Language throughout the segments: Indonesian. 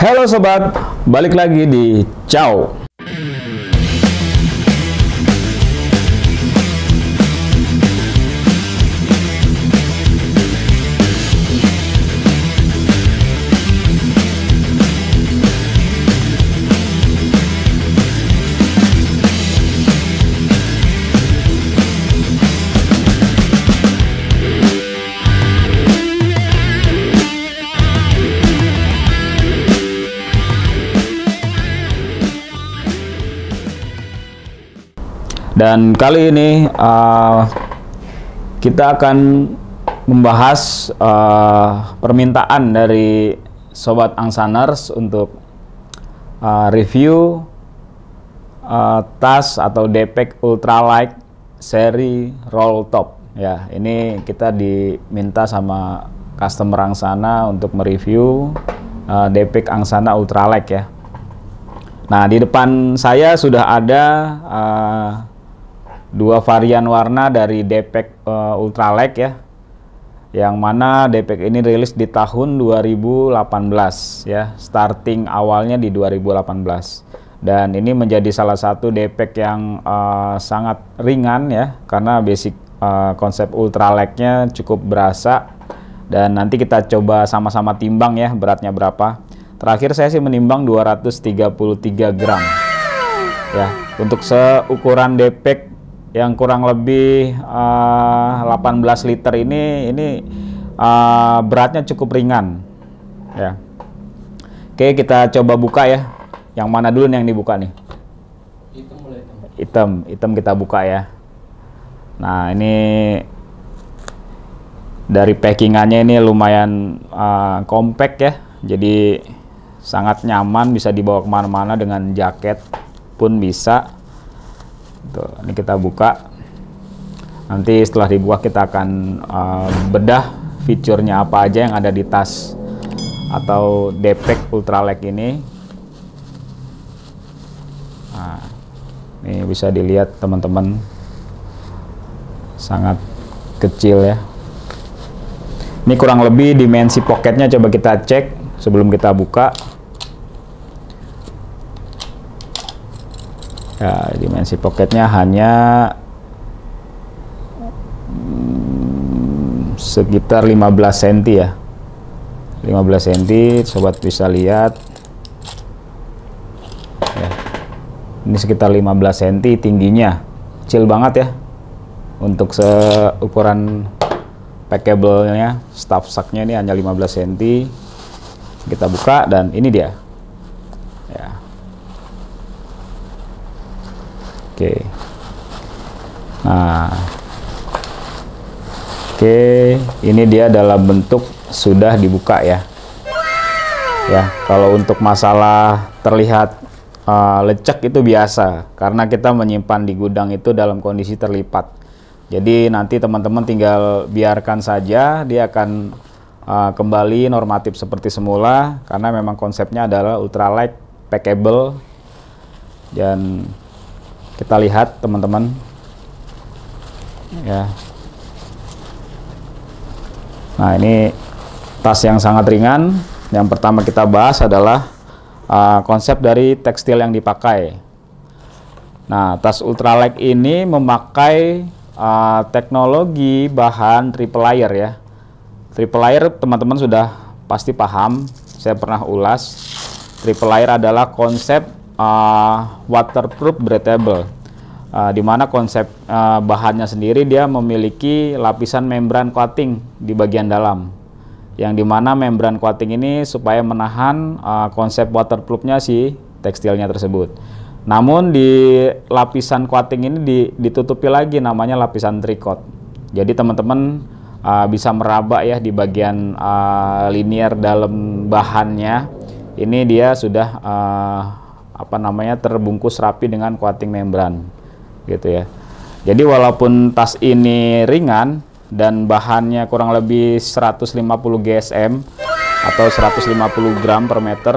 Halo sobat, balik lagi di Ciao. Dan kali ini uh, kita akan membahas uh, permintaan dari sobat Angsaners untuk uh, review uh, tas atau depek ultralight seri roll top. Ya, ini kita diminta sama customer Angsana untuk mereview uh, depek Angsana ultralight ya. Nah, di depan saya sudah ada uh, dua varian warna dari Depek uh, ya yang mana Depek ini rilis di tahun 2018 ya starting awalnya di 2018 dan ini menjadi salah satu Depek yang uh, sangat ringan ya karena basic uh, konsep ultralight-nya cukup berasa dan nanti kita coba sama-sama timbang ya beratnya berapa terakhir saya sih menimbang 233 gram ya untuk seukuran Depek yang kurang lebih uh, eh, 18 liter ini ini uh, beratnya cukup ringan ya oke kita coba buka ya yang mana dulu nih yang dibuka nih hitam item kita buka ya nah ini dari packingannya ini lumayan uh, compact ya jadi sangat nyaman bisa dibawa kemana-mana dengan jaket pun bisa Tuh, ini kita buka. Nanti setelah dibuka kita akan uh, bedah fiturnya apa aja yang ada di tas atau depek ultralight ini. Nah, ini bisa dilihat teman-teman sangat kecil ya. Ini kurang lebih dimensi pocketnya coba kita cek sebelum kita buka. ya dimensi pocketnya hanya mm, sekitar 15 cm ya 15 cm sobat bisa lihat ya. ini sekitar 15 cm tingginya kecil banget ya untuk seukuran packable stuff staff sucknya ini hanya 15 cm kita buka dan ini dia oke nah oke ini dia dalam bentuk sudah dibuka ya ya kalau untuk masalah terlihat uh, lecek itu biasa karena kita menyimpan di gudang itu dalam kondisi terlipat jadi nanti teman-teman tinggal biarkan saja dia akan uh, kembali normatif seperti semula karena memang konsepnya adalah ultralight packable dan kita lihat teman-teman ya nah ini tas yang sangat ringan yang pertama kita bahas adalah uh, konsep dari tekstil yang dipakai nah tas ultralight ini memakai uh, teknologi bahan triple layer ya triple layer teman-teman sudah pasti paham saya pernah ulas triple layer adalah konsep uh, waterproof breathable uh, di konsep uh, bahannya sendiri dia memiliki lapisan membran coating di bagian dalam yang dimana membran coating ini supaya menahan uh, konsep waterproofnya si tekstilnya tersebut. Namun di lapisan coating ini ditutupi lagi namanya lapisan tricot. Jadi teman-teman uh, bisa meraba ya di bagian uh, linier dalam bahannya. Ini dia sudah uh, apa namanya terbungkus rapi dengan coating membran gitu ya. Jadi walaupun tas ini ringan dan bahannya kurang lebih 150 GSM atau 150 gram per meter,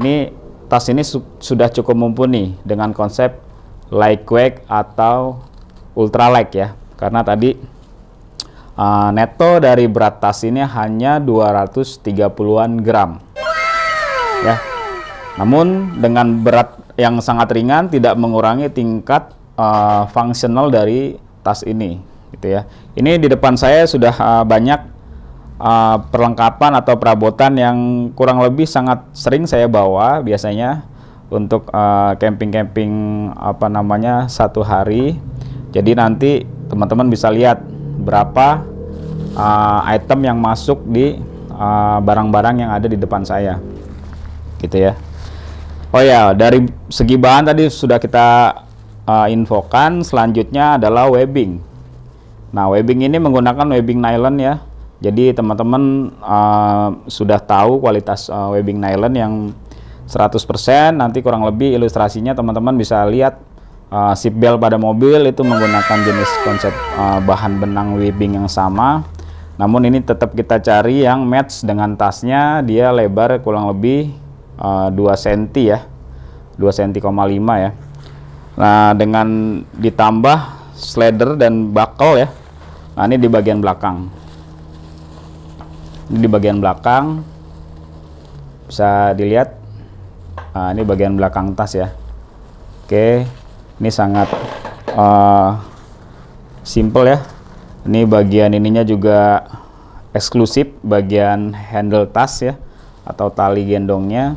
ini tas ini su sudah cukup mumpuni dengan konsep lightweight atau ultralight ya. Karena tadi uh, netto dari berat tas ini hanya 230-an gram. Ya, namun dengan berat yang sangat ringan tidak mengurangi tingkat uh, eh, fungsional dari tas ini gitu ya. Ini di depan saya sudah uh, banyak uh, perlengkapan atau perabotan yang kurang lebih sangat sering saya bawa biasanya untuk camping-camping uh, apa namanya satu hari. Jadi nanti teman-teman bisa lihat berapa uh, item yang masuk di barang-barang uh, yang ada di depan saya. Gitu ya. Oh ya, dari segi bahan tadi sudah kita uh, infokan. Selanjutnya adalah webbing. Nah, webbing ini menggunakan webbing nylon ya. Jadi teman-teman uh, sudah tahu kualitas uh, webbing nylon yang 100%. Nanti kurang lebih ilustrasinya teman-teman bisa lihat uh, belt pada mobil itu menggunakan jenis konsep uh, bahan benang webbing yang sama. Namun ini tetap kita cari yang match dengan tasnya, dia lebar kurang lebih 2 ah, cm ya 2 cm,5 ya Nah dengan ditambah slider dan buckle ya Nah ini di bagian belakang ini di bagian belakang bisa dilihat nah, ini bagian belakang tas ya Oke ini sangat uh, simple ya ini bagian ininya juga eksklusif bagian handle tas ya atau tali gendongnya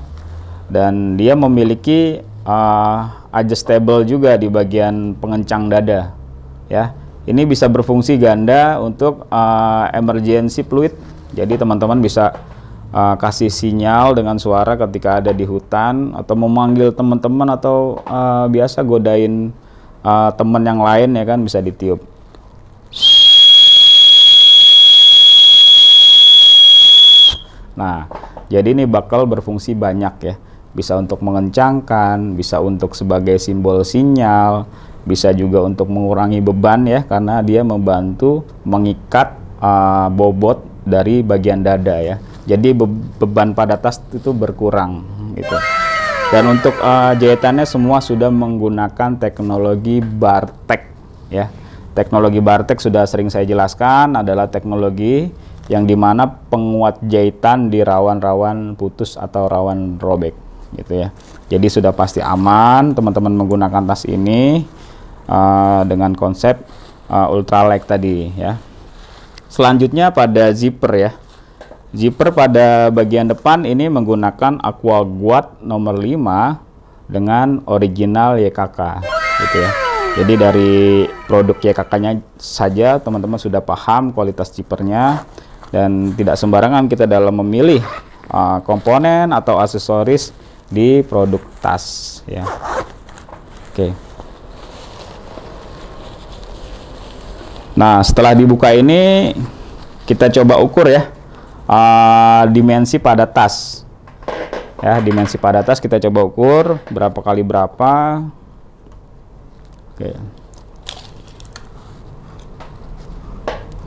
dan dia memiliki uh, adjustable juga di bagian pengencang dada ya ini bisa berfungsi ganda untuk uh, emergency fluid jadi teman-teman bisa uh, kasih sinyal dengan suara ketika ada di hutan atau memanggil teman-teman atau uh, biasa godain uh, teman yang lain ya kan bisa ditiup nah jadi ini bakal berfungsi banyak ya. Bisa untuk mengencangkan, bisa untuk sebagai simbol sinyal, bisa juga untuk mengurangi beban ya karena dia membantu mengikat uh, bobot dari bagian dada ya. Jadi be beban pada tas itu berkurang gitu. Dan untuk uh, jahitannya semua sudah menggunakan teknologi Bartek ya. Teknologi Bartek sudah sering saya jelaskan adalah teknologi yang dimana penguat jahitan di rawan-rawan putus atau rawan robek gitu ya jadi sudah pasti aman teman-teman menggunakan tas ini uh, dengan konsep uh, eh, ultralight tadi ya selanjutnya pada zipper ya zipper pada bagian depan ini menggunakan aqua guard nomor 5 dengan original YKK gitu ya jadi dari produk YKK nya saja teman-teman sudah paham kualitas zippernya dan tidak sembarangan kita dalam memilih uh, komponen atau aksesoris di produk tas ya. Oke. Nah, setelah dibuka ini kita coba ukur ya uh, dimensi pada tas. Ya, dimensi pada tas kita coba ukur berapa kali berapa. Oke.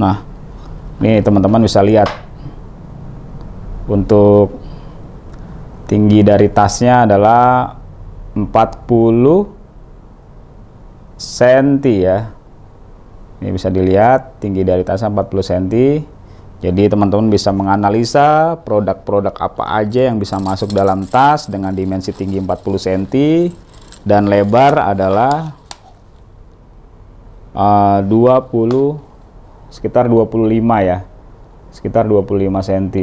Nah, Nih teman-teman bisa lihat untuk tinggi dari tasnya adalah 40 cm ya. Ini bisa dilihat tinggi dari tasnya 40 cm. Jadi teman-teman bisa menganalisa produk-produk apa aja yang bisa masuk dalam tas dengan dimensi tinggi 40 cm dan lebar adalah eh, uh, 20 sekitar 25 ya sekitar 25 cm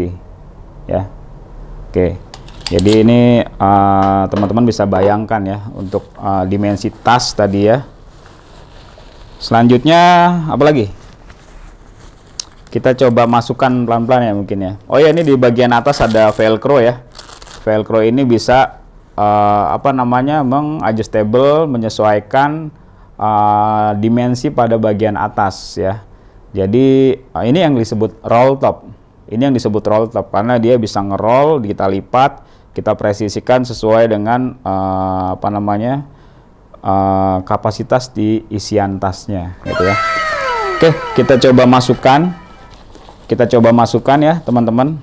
ya oke jadi ini eh, teman-teman uh, bisa bayangkan ya untuk uh, dimensi tas tadi ya selanjutnya apa lagi kita coba masukkan pelan-pelan ya mungkin ya oh ya ini di bagian atas ada velcro ya velcro ini bisa uh, apa namanya adjustable menyesuaikan uh, dimensi pada bagian atas ya jadi eh, ini yang disebut roll top. Ini yang disebut roll top karena dia bisa ngeroll, kita lipat, kita presisikan sesuai dengan uh, apa namanya uh, kapasitas di isian tasnya, gitu ya. Oke, kita coba masukkan. Kita coba masukkan ya, teman-teman.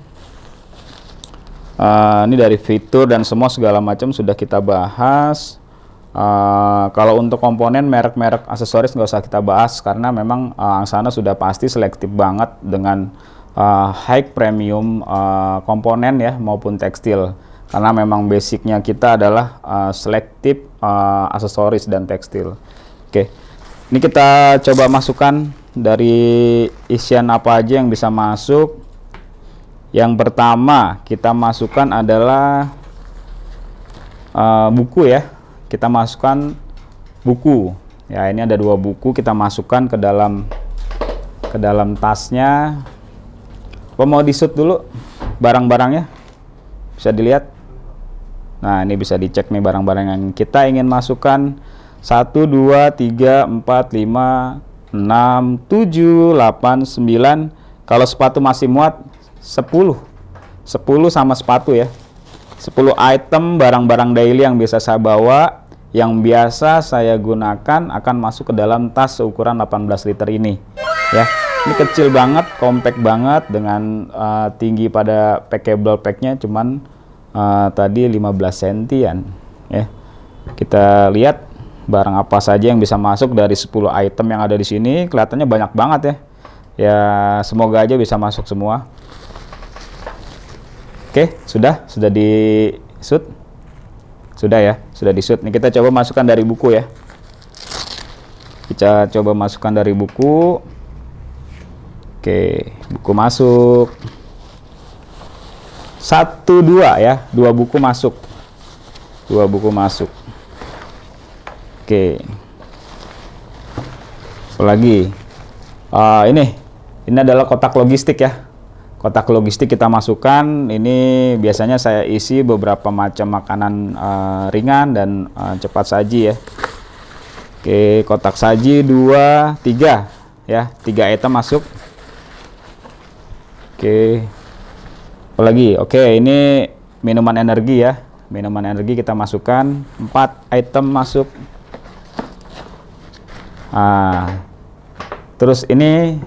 Uh, ini dari fitur dan semua segala macam sudah kita bahas. Uh, kalau untuk komponen merek-merek aksesoris nggak usah kita bahas karena memang uh, Angsana sudah pasti selektif banget dengan uh, high premium uh, komponen ya maupun tekstil karena memang basicnya kita adalah uh, selektif uh, aksesoris dan tekstil. Oke, okay. ini kita coba masukkan dari isian apa aja yang bisa masuk. Yang pertama kita masukkan adalah uh, buku ya kita masukkan buku ya ini ada dua buku kita masukkan ke dalam ke dalam tasnya apa mau disut dulu barang-barangnya bisa dilihat nah ini bisa dicek nih barang-barang yang kita ingin masukkan 1 2 3 4 5 6 7 8 9 kalau sepatu masih muat 10 10 sama sepatu ya 10 item barang-barang daily yang biasa saya bawa yang biasa saya gunakan akan masuk ke dalam tas seukuran 18 liter ini ya ini kecil banget compact banget dengan uh, tinggi pada packable packnya cuman uh, tadi 15 sentian ya kita lihat barang apa saja yang bisa masuk dari 10 item yang ada di sini kelihatannya banyak banget ya ya semoga aja bisa masuk semua Oke, sudah sudah di shoot. Sudah ya, sudah di shoot. Ini kita coba masukkan dari buku ya. Kita coba masukkan dari buku. Oke, buku masuk. Satu dua ya, dua buku masuk. Dua buku masuk. Oke. Lagi Uh, ini, ini adalah kotak logistik ya kotak logistik kita masukkan ini biasanya saya isi beberapa macam makanan uh, ringan dan uh, cepat saji ya oke kotak saji 2 3 ya 3 item masuk oke apalagi oke ini minuman energi ya minuman energi kita masukkan 4 item masuk ah terus ini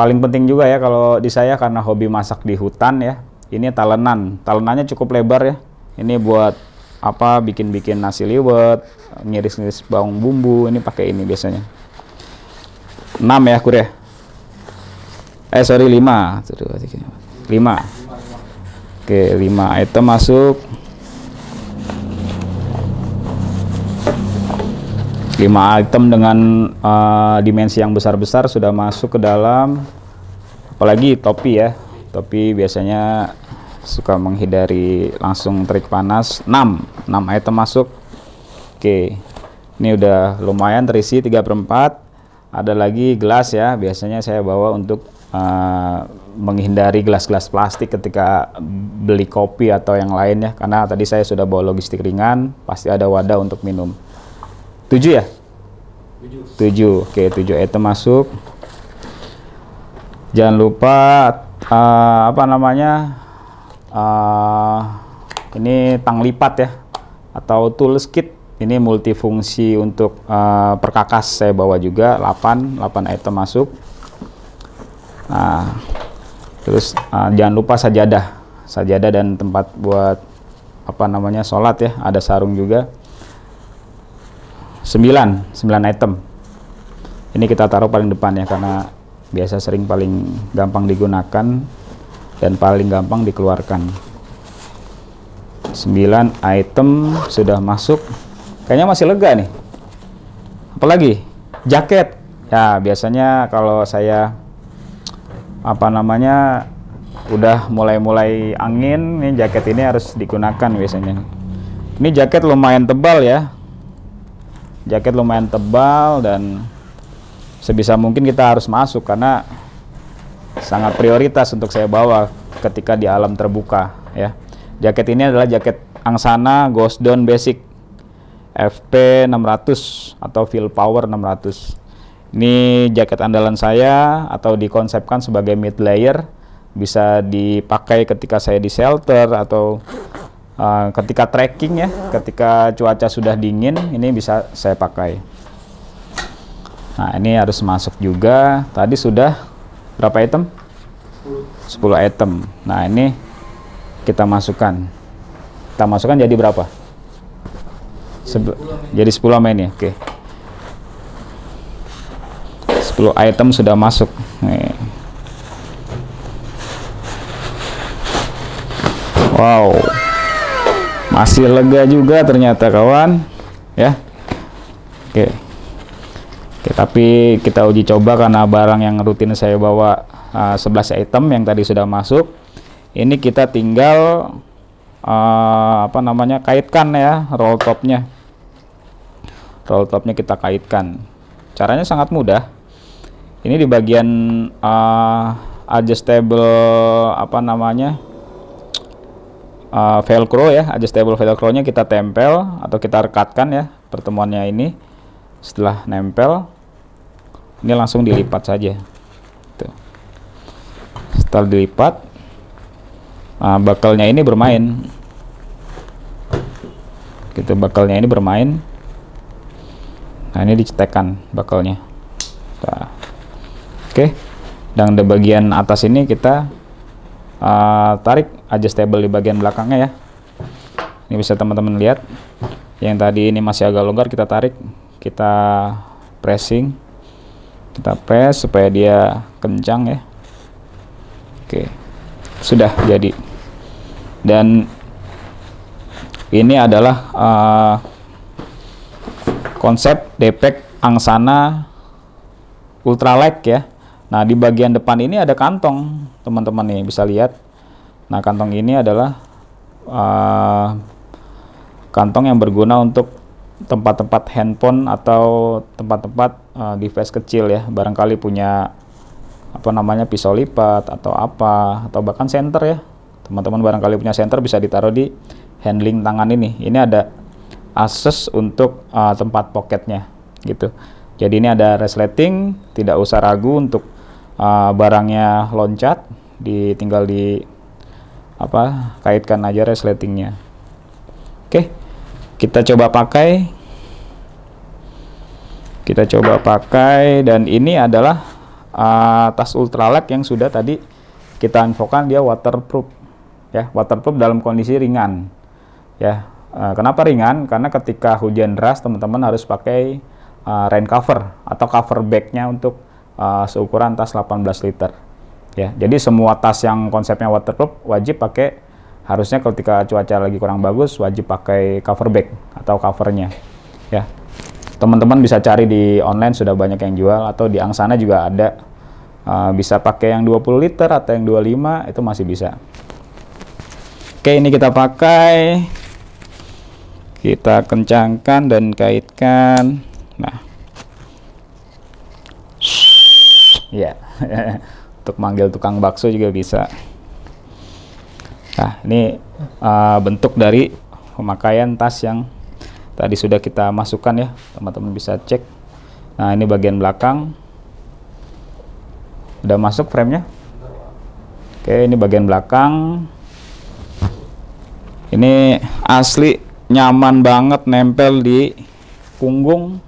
paling penting juga ya kalau di saya karena hobi masak di hutan ya ini talenan talenannya cukup lebar ya ini buat apa bikin-bikin nasi liwet ngiris-ngiris bawang bumbu ini pakai ini biasanya 6 ya kur ya? eh sorry 5 5 oke 5 item masuk lima item dengan uh, dimensi yang besar-besar sudah masuk ke dalam apalagi topi ya topi biasanya suka menghindari langsung trik panas 6 6 item masuk oke ini udah lumayan terisi 3 per 4 ada lagi gelas ya biasanya saya bawa untuk uh, menghindari gelas-gelas plastik ketika beli kopi atau yang lain ya karena tadi saya sudah bawa logistik ringan pasti ada wadah untuk minum 7 ya? 7. Oke, 7 item masuk. Jangan lupa uh, apa namanya? Uh, ini tang lipat ya atau tools kit. Ini multifungsi untuk uh, perkakas saya bawa juga 8, 8 item masuk. Nah, terus uh, jangan lupa sajadah. Sajadah dan tempat buat apa namanya? sholat ya, ada sarung juga. 9 9 item ini kita taruh paling depan ya karena biasa sering paling gampang digunakan dan paling gampang dikeluarkan 9 item sudah masuk kayaknya masih lega nih apalagi jaket ya biasanya kalau saya apa namanya udah mulai-mulai angin ini jaket ini harus digunakan biasanya ini jaket lumayan tebal ya jaket lumayan tebal dan sebisa mungkin kita harus masuk karena sangat prioritas untuk saya bawa ketika di alam terbuka ya. Jaket ini adalah jaket Angsana Ghost Down Basic FP 600 atau Feel Power 600. Ini jaket andalan saya atau dikonsepkan sebagai mid layer bisa dipakai ketika saya di shelter atau Ah, ketika trekking ya, ketika cuaca sudah dingin ini bisa saya pakai. Nah, ini harus masuk juga. Tadi sudah berapa item? 10. item. Nah, ini kita masukkan. Kita masukkan jadi berapa? Sebe jadi 10 main ya. Oke. Okay. 10 item sudah masuk. Nih. Wow masih lega juga ternyata kawan ya oke oke tapi kita uji coba karena barang yang rutin saya bawa uh, ah, 11 item yang tadi sudah masuk ini kita tinggal uh, apa namanya kaitkan ya roll topnya roll topnya kita kaitkan caranya sangat mudah ini di bagian uh, adjustable apa namanya uh, velcro ya adjustable velcro nya kita tempel atau kita rekatkan ya pertemuannya ini setelah nempel ini langsung dilipat saja Tuh. setelah dilipat nah, eh, bakalnya ini bermain gitu bakalnya ini bermain nah ini dicetekan bakalnya nah. oke okay. dan di bagian atas ini kita uh, tarik adjustable di bagian belakangnya ya ini bisa teman-teman lihat yang tadi ini masih agak longgar kita tarik kita pressing kita press supaya dia kencang ya oke sudah jadi dan ini adalah uh, konsep depek angsana ultralight ya nah di bagian depan ini ada kantong teman-teman nih bisa lihat Nah, kantong ini adalah uh, kantong yang berguna untuk tempat-tempat handphone atau tempat-tempat uh, device kecil ya. Barangkali punya apa namanya pisau lipat atau apa atau bahkan senter ya. Teman-teman barangkali punya senter bisa ditaruh di handling tangan ini. Ini ada akses untuk uh, tempat pocketnya gitu. Jadi ini ada resleting, tidak usah ragu untuk uh, barangnya loncat, ditinggal di apa kaitkan aja resletingnya oke kita coba pakai kita coba pakai dan ini adalah uh, tas ultralight yang sudah tadi kita infokan dia waterproof ya waterproof dalam kondisi ringan ya uh, kenapa ringan karena ketika hujan deras teman-teman harus pakai uh, rain cover atau cover bagnya untuk uh, seukuran tas 18 liter ya jadi semua tas yang konsepnya waterproof wajib pakai harusnya ketika cuaca lagi kurang bagus wajib pakai cover bag atau covernya ya teman-teman bisa cari di online sudah banyak yang jual atau di angsana juga ada uh, bisa pakai yang 20 liter atau yang 25 itu masih bisa Oke, ini kita pakai. Kita kencangkan dan kaitkan. Nah. Ya. Yeah. untuk manggil tukang bakso juga bisa. Nah, ini uh, bentuk dari pemakaian tas yang tadi sudah kita masukkan ya. Teman-teman bisa cek. Nah, ini bagian belakang. Udah masuk frame-nya. Oke, ini bagian belakang. Ini asli nyaman banget nempel di punggung.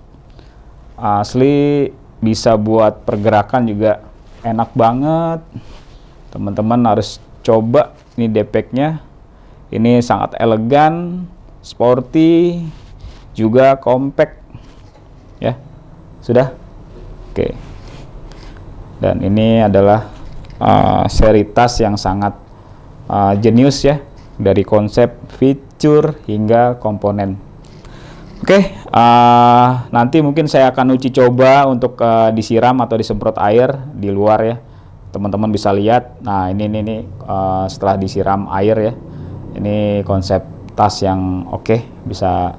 Asli bisa buat pergerakan juga enak banget teman-teman harus coba ini depeknya ini sangat elegan sporty juga compact ya sudah oke dan ini adalah uh, seri tas yang sangat uh, jenius ya dari konsep fitur hingga komponen Oke, okay, uh, eh, nanti mungkin saya akan uji coba untuk uh, disiram atau disemprot air di luar ya. Teman-teman bisa lihat. Nah, ini ini, ini uh, setelah disiram air ya. Ini konsep tas yang oke okay, bisa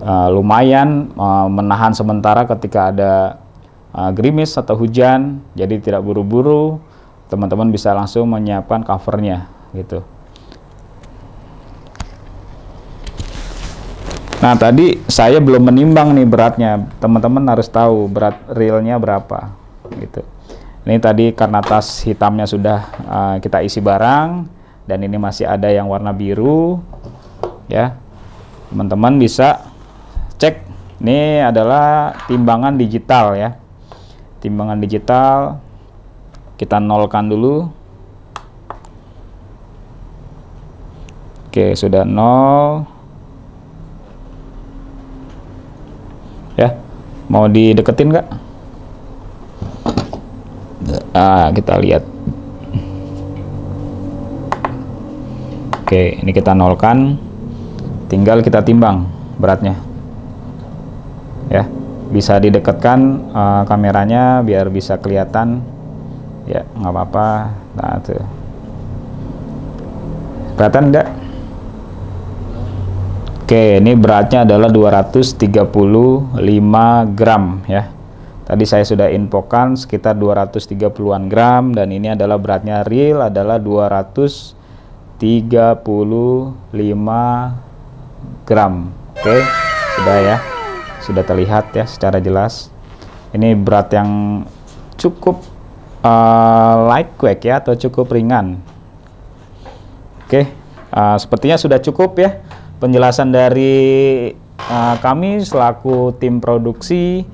uh, lumayan uh, menahan sementara ketika ada uh, gerimis atau hujan. Jadi tidak buru-buru. Teman-teman bisa langsung menyiapkan covernya gitu. Nah tadi saya belum menimbang nih beratnya. Teman-teman harus tahu berat realnya berapa gitu. Ini tadi karena tas hitamnya sudah uh, kita isi barang dan ini masih ada yang warna biru ya. Teman-teman bisa cek. Ini adalah timbangan digital ya. Timbangan digital kita nolkan dulu. Oke, sudah nol mau dideketin gak? ah kita lihat oke ini kita nolkan tinggal kita timbang beratnya ya bisa didekatkan uh, kameranya biar bisa kelihatan ya nggak apa-apa nah tuh kelihatan enggak Oke, ini beratnya adalah 235 gram ya. Tadi saya sudah infokan sekitar 230-an gram dan ini adalah beratnya real adalah 235 gram. Oke, sudah ya. Sudah terlihat ya secara jelas. Ini berat yang cukup uh, light ya atau cukup ringan. Oke, uh, sepertinya sudah cukup ya penjelasan dari uh, kami selaku tim produksi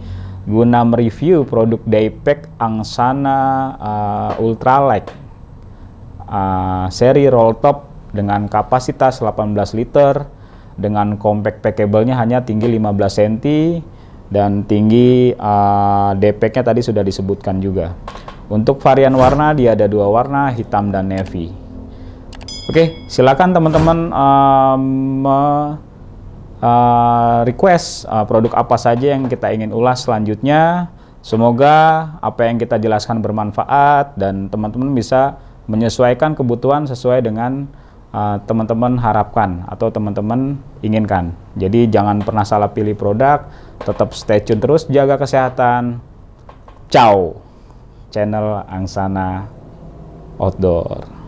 guna mereview produk Daypack Angsana uh, eh, Ultralight uh, eh, seri roll top dengan kapasitas 18 liter dengan compact packable-nya hanya tinggi 15 cm dan tinggi uh, Daypack-nya tadi sudah disebutkan juga. Untuk varian warna dia ada dua warna, hitam dan navy. Oke, silakan teman-teman um, uh, request uh, produk apa saja yang kita ingin ulas selanjutnya. Semoga apa yang kita jelaskan bermanfaat dan teman-teman bisa menyesuaikan kebutuhan sesuai dengan uh, teman-teman uh, teman harapkan atau teman-teman inginkan. Jadi jangan pernah salah pilih produk, tetap stay tune terus, jaga kesehatan. Ciao. Channel Angsana Outdoor.